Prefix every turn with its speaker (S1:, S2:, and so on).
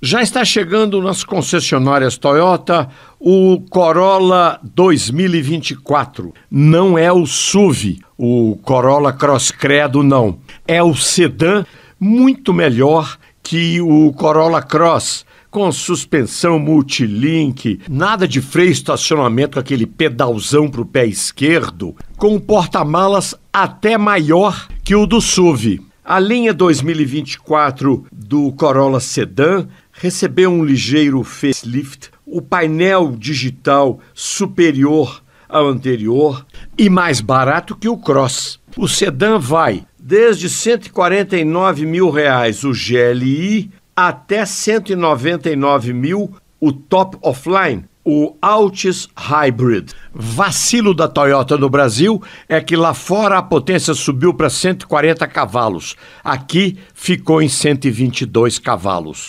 S1: Já está chegando nas concessionárias Toyota o Corolla 2024. Não é o SUV, o Corolla Cross Credo não. É o sedã muito melhor que o Corolla Cross, com suspensão multilink, nada de freio estacionamento, aquele pedalzão para o pé esquerdo, com porta-malas até maior que o do SUV. A linha 2024 do Corolla Sedan recebeu um ligeiro facelift, o painel digital superior ao anterior e mais barato que o Cross. O sedã vai desde R$ 149 mil reais o GLI até 199 mil o top offline, o Altis Hybrid. Vacilo da Toyota no Brasil é que lá fora a potência subiu para 140 cavalos, aqui ficou em 122 cavalos.